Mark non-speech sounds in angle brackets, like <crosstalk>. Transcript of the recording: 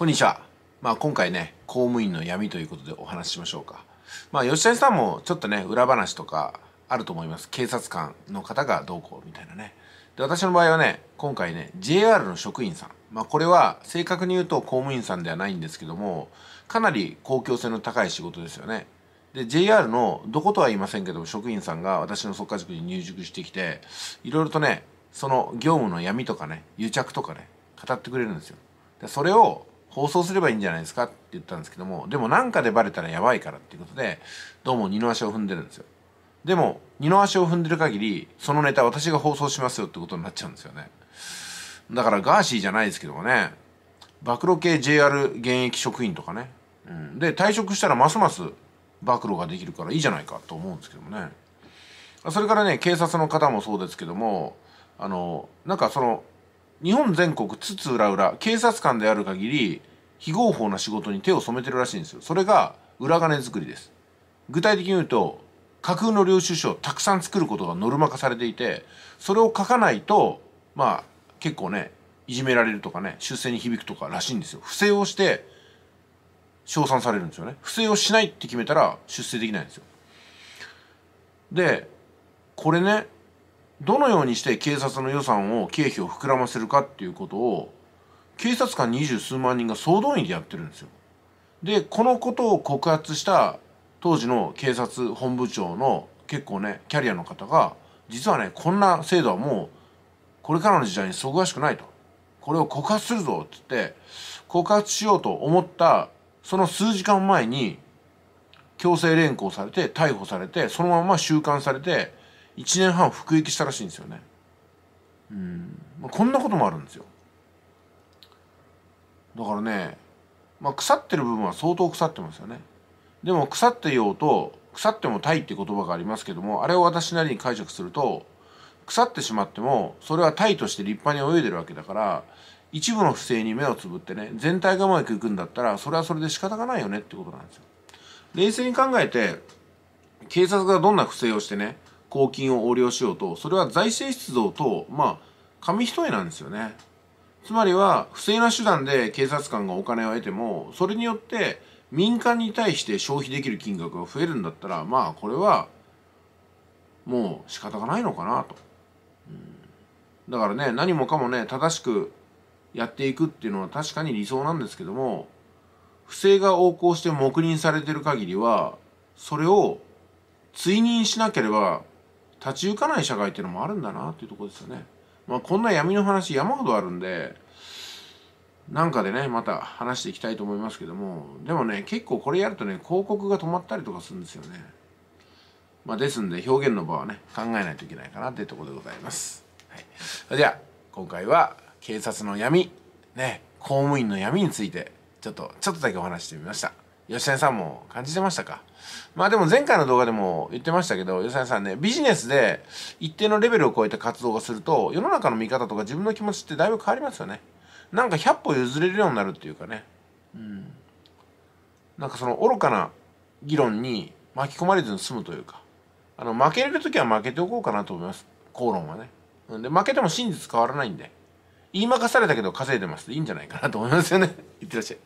こんにちは。まあ今回ね、公務員の闇ということでお話ししましょうか。まあ吉谷さんもちょっとね、裏話とかあると思います。警察官の方がどうこうみたいなね。で、私の場合はね、今回ね、JR の職員さん。まあこれは正確に言うと公務員さんではないんですけども、かなり公共性の高い仕事ですよね。で、JR のどことは言いませんけども、職員さんが私の速化塾に入塾してきて、いろいろとね、その業務の闇とかね、癒着とかね、語ってくれるんですよ。でそれを放送すればいいんじゃないですかって言ったんですけどもでもなんかでバレたらやばいからっていうことでどうも二の足を踏んでるんですよでも二の足を踏んでる限りそのネタ私が放送しますよってことになっちゃうんですよねだからガーシーじゃないですけどもね暴露系 JR 現役職員とかね、うん、で退職したらますます暴露ができるからいいじゃないかと思うんですけどもねそれからね警察の方もそうですけどもあのなんかその日本全国津々浦々警察官である限り非合法な仕事に手を染めてるらしいんですよそれが裏金作りです具体的に言うと架空の領収書をたくさん作ることがノルマ化されていてそれを書かないとまあ結構ねいじめられるとかね出世に響くとからしいんですよ不正をして称賛されるんですよね不正をしないって決めたら出世できないんですよでこれねどのようにして警察の予算を経費を膨らませるかっていうことを警察官二十数万人が総動員でやってるんですよ。でこのことを告発した当時の警察本部長の結構ねキャリアの方が実はねこんな制度はもうこれからの時代にそぐわしくないとこれを告発するぞっつって告発しようと思ったその数時間前に強制連行されて逮捕されてそのまま収監されて1年半服役したらしいんですよね。うんこんなこともあるんですよ。だからね、まあ、腐ってる部分は相当腐ってますよねでも腐ってようと腐ってもタイって言葉がありますけどもあれを私なりに解釈すると腐ってしまってもそれはタイとして立派に泳いでるわけだから一部の不正に目をつぶってね全体がうまくいくんだったらそれはそれで仕方がないよねってことなんですよ冷静に考えて警察がどんな不正をしてね公金を横領しようとそれは財政出動とまあ紙一重なんですよねつまりは不正な手段で警察官がお金を得てもそれによって民間に対して消費できる金額が増えるんだったらまあこれはもう仕方がないのかなと、だからね何もかもね正しくやっていくっていうのは確かに理想なんですけども不正が横行して黙認されてる限りはそれを追認しなければ立ち行かない社会っていうのもあるんだなっていうとこですよね。まあ、こんな闇の話山ほどあるんで、なんかでね、また話していきたいと思いますけども、でもね、結構これやるとね、広告が止まったりとかするんですよね。まあ、ですんで、表現の場はね、考えないといけないかなっていうところでございます。はい。それでは、今回は、警察の闇、ね、公務員の闇について、ちょっと、ちょっとだけお話してみました。吉谷さんも感じてましたかまあでも前回の動画でも言ってましたけど、吉谷さんね、ビジネスで一定のレベルを超えた活動がすると、世の中の見方とか自分の気持ちってだいぶ変わりますよね。なんか100歩譲れるようになるっていうかね。うん。なんかその愚かな議論に巻き込まれずに済むというか、あの、負けれる時は負けておこうかなと思います。口論はね。で、負けても真実変わらないんで、言い負かされたけど稼いでますでいいんじゃないかなと思いますよね。い <laughs> ってらっしゃい。